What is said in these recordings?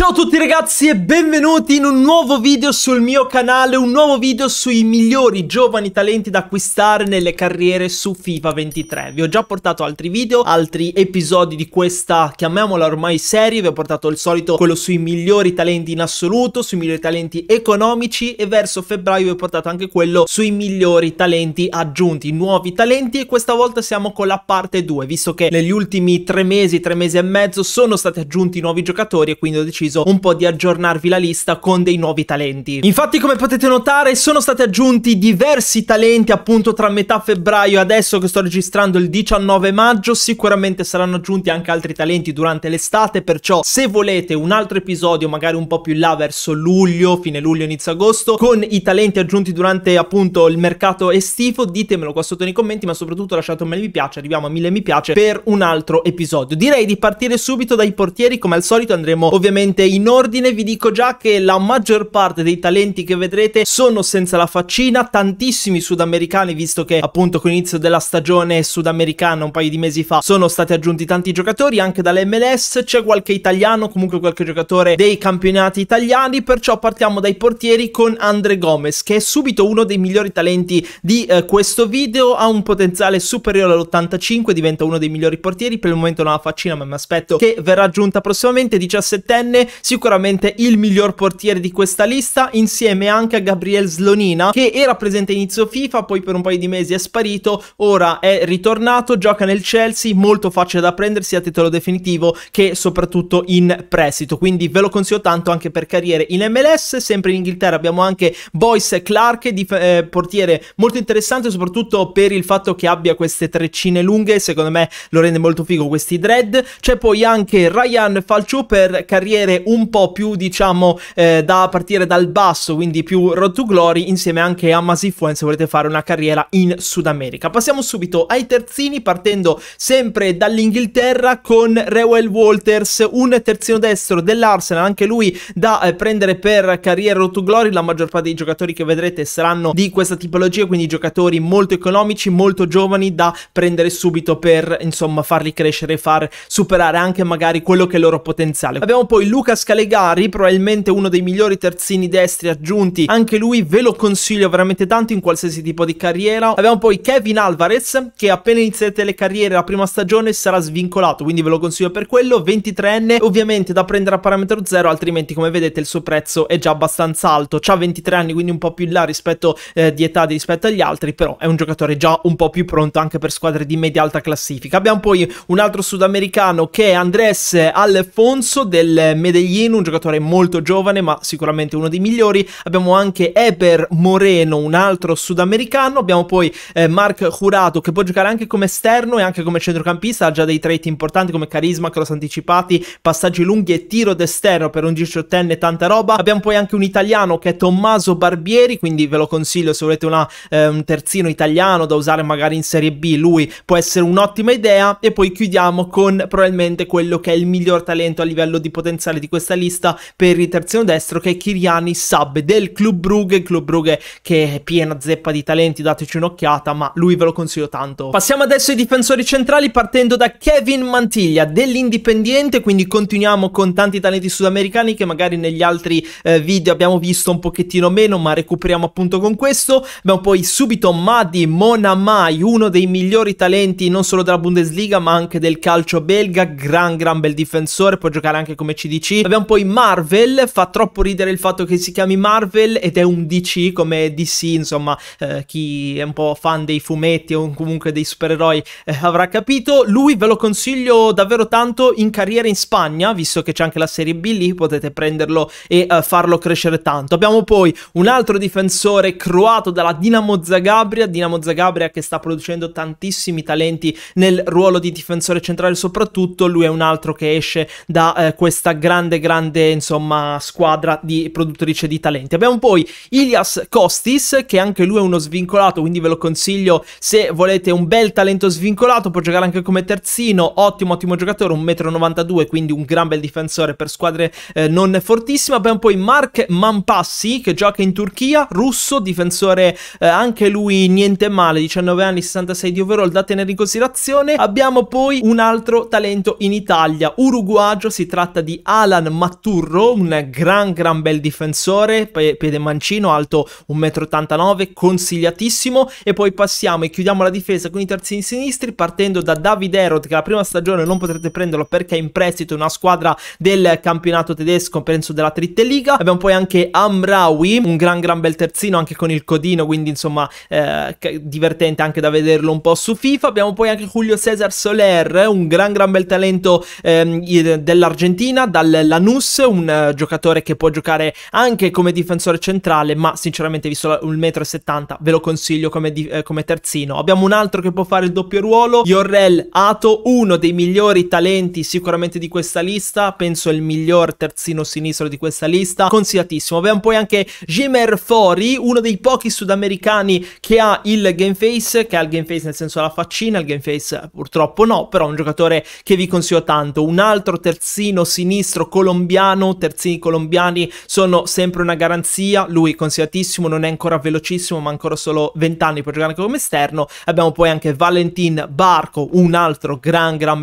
Ciao a tutti ragazzi e benvenuti in un nuovo video sul mio canale, un nuovo video sui migliori giovani talenti da acquistare nelle carriere su FIFA 23. Vi ho già portato altri video, altri episodi di questa, chiamiamola ormai serie, vi ho portato il solito quello sui migliori talenti in assoluto, sui migliori talenti economici e verso febbraio vi ho portato anche quello sui migliori talenti aggiunti, nuovi talenti e questa volta siamo con la parte 2, visto che negli ultimi tre mesi, tre mesi e mezzo sono stati aggiunti nuovi giocatori e quindi ho deciso deciso un po' di aggiornarvi la lista con dei nuovi talenti. Infatti come potete notare sono stati aggiunti diversi talenti appunto tra metà febbraio e adesso che sto registrando il 19 maggio sicuramente saranno aggiunti anche altri talenti durante l'estate perciò se volete un altro episodio magari un po' più in là verso luglio, fine luglio, inizio agosto con i talenti aggiunti durante appunto il mercato estivo ditemelo qua sotto nei commenti ma soprattutto lasciate un bel mi piace arriviamo a mille mi piace per un altro episodio. Direi di partire subito dai portieri come al solito andremo ovviamente ovviamente in ordine vi dico già che la maggior parte dei talenti che vedrete sono senza la faccina, tantissimi sudamericani visto che appunto con l'inizio della stagione sudamericana un paio di mesi fa sono stati aggiunti tanti giocatori anche dall'MLS, c'è qualche italiano, comunque qualche giocatore dei campionati italiani, perciò partiamo dai portieri con Andre Gomez che è subito uno dei migliori talenti di eh, questo video, ha un potenziale superiore all'85, diventa uno dei migliori portieri, per il momento non ha la faccina ma mi aspetto che verrà aggiunta prossimamente, 17enne, sicuramente il miglior portiere di questa lista insieme anche a Gabriel Slonina che era presente inizio FIFA poi per un paio di mesi è sparito ora è ritornato gioca nel Chelsea molto facile da prendersi a titolo definitivo che soprattutto in prestito quindi ve lo consiglio tanto anche per carriere in MLS sempre in Inghilterra abbiamo anche Boyce Clark di, eh, portiere molto interessante soprattutto per il fatto che abbia queste treccine lunghe secondo me lo rende molto figo questi dread c'è poi anche Ryan Falciu per carriere un po' più diciamo eh, da partire dal basso, quindi più Road to Glory insieme anche a Masifuen se volete fare una carriera in Sud America. Passiamo subito ai terzini partendo sempre dall'Inghilterra con Rewell Walters, un terzino destro dell'Arsenal, anche lui da eh, prendere per carriera Road to Glory, la maggior parte dei giocatori che vedrete saranno di questa tipologia, quindi giocatori molto economici, molto giovani da prendere subito per insomma farli crescere e far superare anche magari quello che è il loro potenziale. Abbiamo poi Luca Lucas Calegari, probabilmente uno dei migliori terzini destri aggiunti, anche lui ve lo consiglio veramente tanto in qualsiasi tipo di carriera. Abbiamo poi Kevin Alvarez che appena iniziate le carriere la prima stagione sarà svincolato, quindi ve lo consiglio per quello, 23enne, ovviamente da prendere a parametro zero, altrimenti come vedete il suo prezzo è già abbastanza alto, ha 23 anni quindi un po' più in là rispetto eh, di età rispetto agli altri, però è un giocatore già un po' più pronto anche per squadre di media alta classifica. Abbiamo poi un altro sudamericano che è Andrés Alfonso del Mezzogiorno Medellin, un giocatore molto giovane ma sicuramente uno dei migliori. Abbiamo anche Eber Moreno, un altro sudamericano. Abbiamo poi eh, Mark Jurado che può giocare anche come esterno e anche come centrocampista. Ha già dei traiti importanti come carisma, cross anticipati, passaggi lunghi e tiro d'esterno per un 18enne, tanta roba. Abbiamo poi anche un italiano che è Tommaso Barbieri, quindi ve lo consiglio se volete una, eh, un terzino italiano da usare magari in Serie B. Lui può essere un'ottima idea. E poi chiudiamo con probabilmente quello che è il miglior talento a livello di potenziale di questa lista per il terzino destro che è Kiriani Sab del Club Brugge, Club Brugge che è piena zeppa di talenti, dateci un'occhiata, ma lui ve lo consiglio tanto. Passiamo adesso ai difensori centrali partendo da Kevin Mantiglia dell'Indipendiente, quindi continuiamo con tanti talenti sudamericani che magari negli altri eh, video abbiamo visto un pochettino meno, ma recuperiamo appunto con questo. Abbiamo poi subito Madi Monamai, uno dei migliori talenti non solo della Bundesliga ma anche del calcio belga, gran gran bel difensore, può giocare anche come CDC Abbiamo poi Marvel, fa troppo ridere il fatto che si chiami Marvel ed è un DC come DC, insomma, eh, chi è un po' fan dei fumetti o comunque dei supereroi eh, avrà capito. Lui ve lo consiglio davvero tanto in carriera in Spagna, visto che c'è anche la Serie B lì, potete prenderlo e eh, farlo crescere tanto. Abbiamo poi un altro difensore croato dalla Dinamo Zagabria, Dinamo Zagabria che sta producendo tantissimi talenti nel ruolo di difensore centrale soprattutto, lui è un altro che esce da eh, questa grande grande, grande, insomma, squadra di produttrice di talenti. Abbiamo poi Ilias Kostis, che anche lui è uno svincolato, quindi ve lo consiglio se volete un bel talento svincolato, può giocare anche come terzino, ottimo, ottimo giocatore, 1,92 m, quindi un gran bel difensore per squadre eh, non fortissime. Abbiamo poi Mark Mampassi, che gioca in Turchia, russo, difensore eh, anche lui niente male, 19 anni, 66 di overall, da tenere in considerazione. Abbiamo poi un altro talento in Italia, uruguagio, si tratta di Al Alan Matturro, un gran gran bel difensore, piede mancino, alto 1,89m, consigliatissimo. E poi passiamo e chiudiamo la difesa con i terzini sinistri, partendo da David Erod, che la prima stagione non potrete prenderlo perché è in prestito una squadra del campionato tedesco, penso della Tritte Liga. Abbiamo poi anche Amrawi, un gran gran bel terzino, anche con il codino, quindi insomma eh, divertente anche da vederlo un po' su FIFA. Abbiamo poi anche Julio Cesar Soler, un gran gran bel talento ehm, dell'Argentina, dal Lanus, un eh, giocatore che può giocare anche come difensore centrale, ma sinceramente visto il 1,70 m ve lo consiglio come, di, eh, come, terzino. Abbiamo un altro che può fare il doppio ruolo, Jorrel Ato, uno dei migliori talenti sicuramente di questa lista, penso il miglior terzino sinistro di questa lista, consigliatissimo. Abbiamo poi anche Jimer Fori, uno dei pochi sudamericani che ha il game face, che ha il game face nel senso la faccina, il game face purtroppo no, però un giocatore che vi consiglio tanto. Un altro terzino sinistro colombiano, terzini colombiani sono sempre una garanzia, lui consigliatissimo, non è ancora velocissimo ma ancora solo 20 anni per giocare anche come esterno, abbiamo poi anche Valentin Barco, un altro gran gran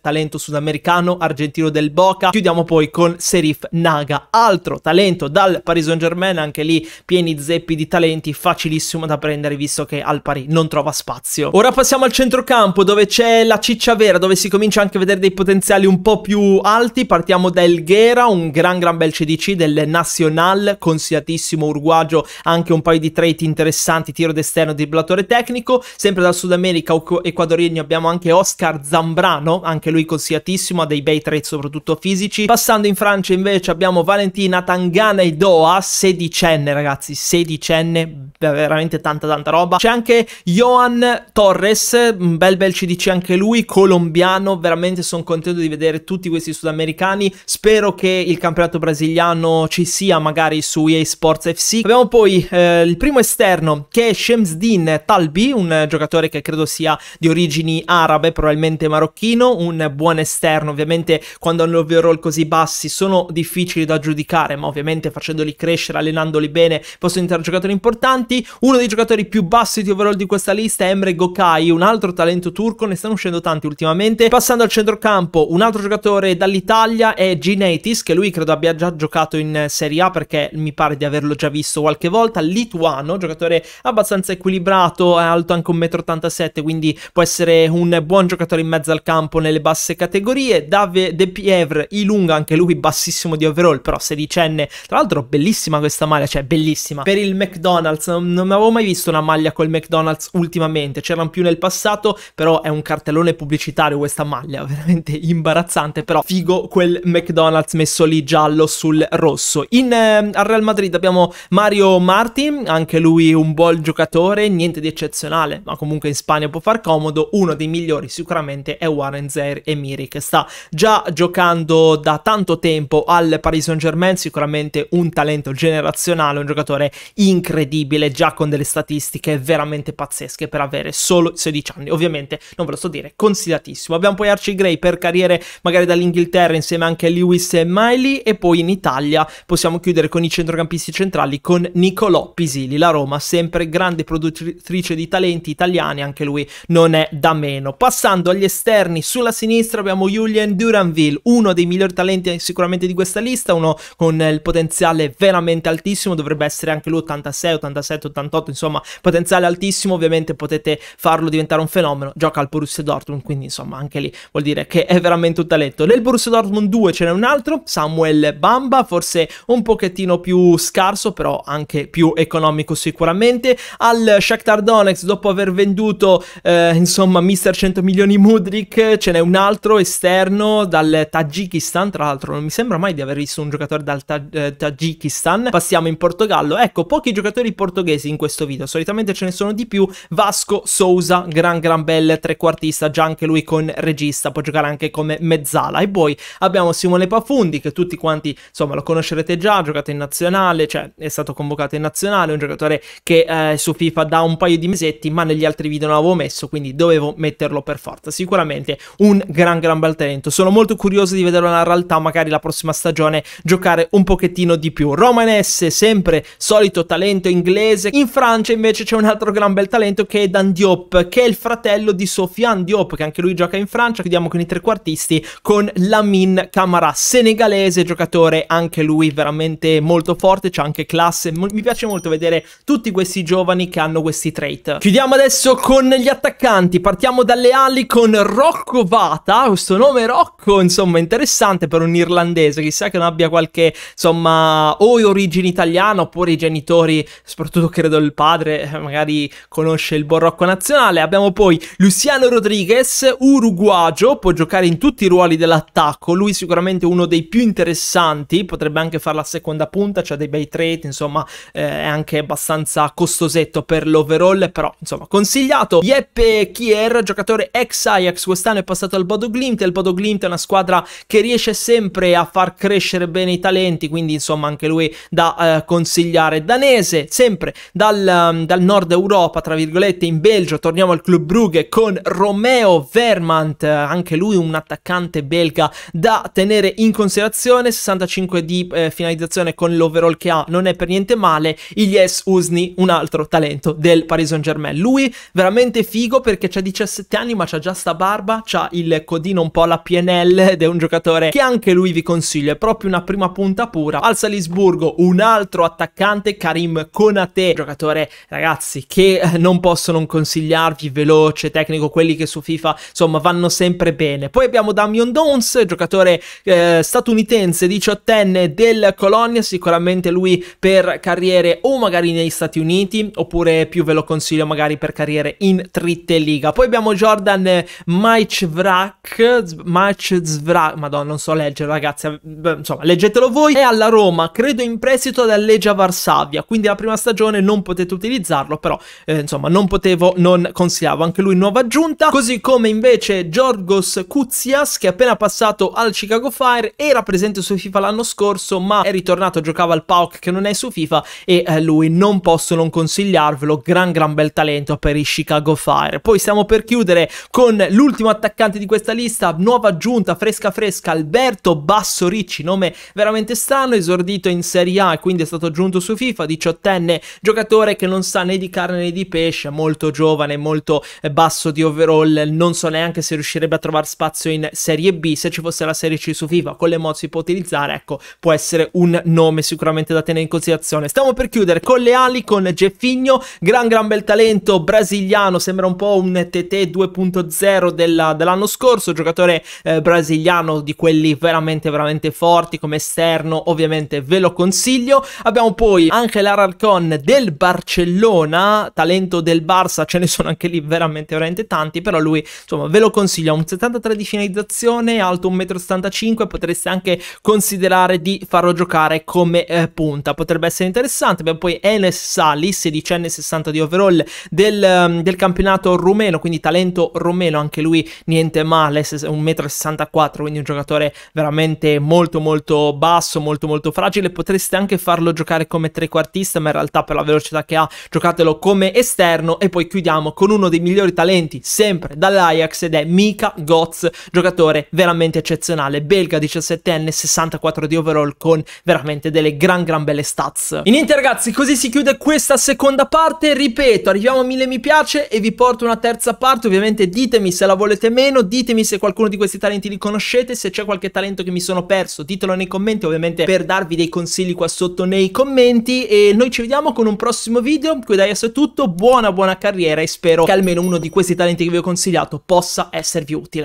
talento sudamericano, argentino del Boca, chiudiamo poi con Serif Naga, altro talento dal Paris Saint Germain, anche lì pieni zeppi di talenti, facilissimo da prendere visto che al Paris non trova spazio. Ora passiamo al centrocampo dove c'è la ciccia vera, dove si comincia anche a vedere dei potenziali un po' più alti, partiamo da Felguera, un gran gran bel CDC del Nacional, consigliatissimo uruguagio, anche un paio di trait interessanti, tiro d'esterno, dribblatore tecnico, sempre dal Sud America equadorini abbiamo anche Oscar Zambrano, anche lui consigliatissimo, ha dei bei trait soprattutto fisici. Passando in Francia invece abbiamo Valentina Tangana e Doha, sedicenne ragazzi, sedicenne, veramente tanta tanta roba. C'è anche Johan Torres, un bel bel CDC anche lui, colombiano, veramente sono contento di vedere tutti questi sudamericani Spero che il campionato brasiliano ci sia magari su EA Sports FC. Abbiamo poi eh, il primo esterno che è Shemsdin Talbi, un giocatore che credo sia di origini arabe, probabilmente marocchino, un buon esterno. Ovviamente quando hanno overall così bassi sono difficili da giudicare, ma ovviamente facendoli crescere, allenandoli bene, possono diventare giocatori importanti. Uno dei giocatori più bassi di overall di questa lista è Emre Gokai, un altro talento turco, ne stanno uscendo tanti ultimamente. Passando al centrocampo, un altro giocatore dall'Italia è è Ginetis, che lui credo abbia già giocato in eh, Serie A perché mi pare di averlo già visto qualche volta, lituano, giocatore abbastanza equilibrato, è alto anche 1,87 m, quindi può essere un buon giocatore in mezzo al campo nelle basse categorie, Dave De Pievre, Ilunga, anche lui bassissimo di overall, però sedicenne, tra l'altro bellissima questa maglia, cioè bellissima, per il McDonald's, non, non avevo mai visto una maglia col McDonald's ultimamente, c'erano più nel passato, però è un cartellone pubblicitario questa maglia, veramente imbarazzante, però figo quel McDonald's McDonald's messo lì giallo sul rosso. In, eh, al Real Madrid abbiamo Mario Martin, anche lui un buon giocatore, niente di eccezionale, ma comunque in Spagna può far comodo. Uno dei migliori sicuramente è Warren Zaire Miri, che sta già giocando da tanto tempo al Paris Saint Germain, sicuramente un talento generazionale, un giocatore incredibile, già con delle statistiche veramente pazzesche per avere solo 16 anni. Ovviamente non ve lo so dire, consigliatissimo. Abbiamo poi Archie Gray per carriere magari dall'Inghilterra insieme anche a Lewis e Miley e poi in Italia possiamo chiudere con i centrocampisti centrali con Nicolò Pisili, la Roma, sempre grande produttrice di talenti italiani, anche lui non è da meno. Passando agli esterni, sulla sinistra abbiamo Julien Duranville, uno dei migliori talenti sicuramente di questa lista, uno con il potenziale veramente altissimo, dovrebbe essere anche lui 86, 87, 88, insomma potenziale altissimo, ovviamente potete farlo diventare un fenomeno, gioca al Borussia Dortmund, quindi insomma anche lì vuol dire che è veramente un talento. Nel Borussia Dortmund 2 c'è n'è un altro, Samuel Bamba, forse un pochettino più scarso, però anche più economico sicuramente. Al Shakhtar Donetsk, dopo aver venduto, eh, insomma, mister 100 milioni Mudrik, ce n'è un altro esterno dal Tagikistan, tra l'altro non mi sembra mai di aver visto un giocatore dal Taj eh, Tagikistan. Passiamo in Portogallo, ecco, pochi giocatori portoghesi in questo video, solitamente ce ne sono di più. Vasco Sousa, gran gran bel trequartista, già anche lui con regista, può giocare anche come mezzala. E poi abbiamo Simone Simone Pafundi, che tutti quanti insomma lo conoscerete già, ha giocato in nazionale, cioè è stato convocato in nazionale, un giocatore che eh, su FIFA da un paio di mesetti, ma negli altri video non l'avevo messo, quindi dovevo metterlo per forza. Sicuramente un gran gran bel talento. Sono molto curioso di vederlo nella realtà, magari la prossima stagione giocare un pochettino di più. Roman S, sempre solito talento inglese. In Francia invece c'è un altro gran bel talento che è Dan Diop, che è il fratello di Sofian Diop, che anche lui gioca in Francia. Chiudiamo con i trequartisti con Lamin Camara sarà senegalese, giocatore anche lui veramente molto forte, c'è anche classe, mi piace molto vedere tutti questi giovani che hanno questi trait. Chiudiamo adesso con gli attaccanti, partiamo dalle ali con Rocco Vata, questo nome Rocco insomma interessante per un irlandese, chissà che non abbia qualche insomma o origine italiana oppure i genitori, soprattutto credo il padre eh, magari conosce il buon Rocco nazionale, abbiamo poi Luciano Rodriguez, uruguagio, può giocare in tutti i ruoli dell'attacco, lui sicuramente sicuramente uno dei più interessanti, potrebbe anche fare la seconda punta, c'ha cioè dei bei trade, insomma eh, è anche abbastanza costosetto per l'overall, però insomma consigliato. Jeppe Kier, giocatore ex Ajax, quest'anno è passato al Bodo Glimt, il Bodo Glimt è una squadra che riesce sempre a far crescere bene i talenti, quindi insomma anche lui da eh, consigliare. Danese, sempre dal, um, dal, nord Europa, tra virgolette, in Belgio, torniamo al Club Brugge con Romeo Vermant, eh, anche lui un attaccante belga da tenere tenere in considerazione 65 di eh, finalizzazione con l'overall che ha non è per niente male Ilyes Usni un altro talento del Paris Saint Germain lui veramente figo perché c'ha 17 anni ma c'ha già sta barba c'ha il codino un po' alla PNL ed è un giocatore che anche lui vi consiglio è proprio una prima punta pura al Salisburgo un altro attaccante Karim Konate giocatore ragazzi che eh, non posso non consigliarvi veloce tecnico quelli che su FIFA insomma vanno sempre bene poi abbiamo Damian Dons giocatore eh, statunitense diciottenne del Colonia, sicuramente lui per carriere o magari negli Stati Uniti oppure più ve lo consiglio magari per carriere in Tritte Liga. Poi abbiamo Jordan Majcvrak, Majcvrak, madonna non so leggere ragazzi, insomma leggetelo voi, è alla Roma, credo in prestito dall'Egia Varsavia, quindi la prima stagione non potete utilizzarlo, però eh, insomma non potevo, non consigliavo anche lui nuova aggiunta, così come invece Giorgos Kuzias che è appena passato al Chicago Bonfire era presente su FIFA l'anno scorso ma è ritornato, giocava al PAOK che non è su FIFA e eh, lui non posso non consigliarvelo, gran gran bel talento per i Chicago Fire. Poi stiamo per chiudere con l'ultimo attaccante di questa lista, nuova aggiunta, fresca fresca, Alberto Basso Ricci, nome veramente strano, esordito in Serie A e quindi è stato aggiunto su FIFA, 18enne giocatore che non sa né di carne né di pesce, molto giovane, molto eh, basso di overall, non so neanche se riuscirebbe a trovare spazio in Serie B, se ci fosse la Serie C su su con le mod si può utilizzare, ecco, può essere un nome sicuramente da tenere in considerazione. Stiamo per chiudere con le ali, con Jeffinho, gran gran bel talento brasiliano, sembra un po' un TT 2.0 dell'anno scorso, giocatore eh, brasiliano di quelli veramente veramente forti come esterno, ovviamente ve lo consiglio. Abbiamo poi anche l'Aralcon del Barcellona, talento del Barça, ce ne sono anche lì veramente veramente tanti, però lui insomma ve lo consiglio, ha un 73 di finalizzazione, alto 1,75 m, 5 potreste anche considerare di farlo giocare come eh, punta potrebbe essere interessante abbiamo poi Enes Sali 16enne 60 di overall del, ehm, del, campionato rumeno quindi talento rumeno anche lui niente male 1,64 m quindi un giocatore veramente molto molto basso molto molto fragile potreste anche farlo giocare come trequartista ma in realtà per la velocità che ha giocatelo come esterno e poi chiudiamo con uno dei migliori talenti sempre dall'Ajax ed è Mika Goz giocatore veramente eccezionale belga Belga 17enne, 64 di overall con veramente delle gran gran belle stats. In niente ragazzi, così si chiude questa seconda parte, ripeto, arriviamo a mille mi piace e vi porto una terza parte, ovviamente ditemi se la volete meno, ditemi se qualcuno di questi talenti li conoscete, se c'è qualche talento che mi sono perso, ditelo nei commenti ovviamente per darvi dei consigli qua sotto nei commenti e noi ci vediamo con un prossimo video, qui da adesso è tutto, buona buona carriera e spero che almeno uno di questi talenti che vi ho consigliato possa esservi utile.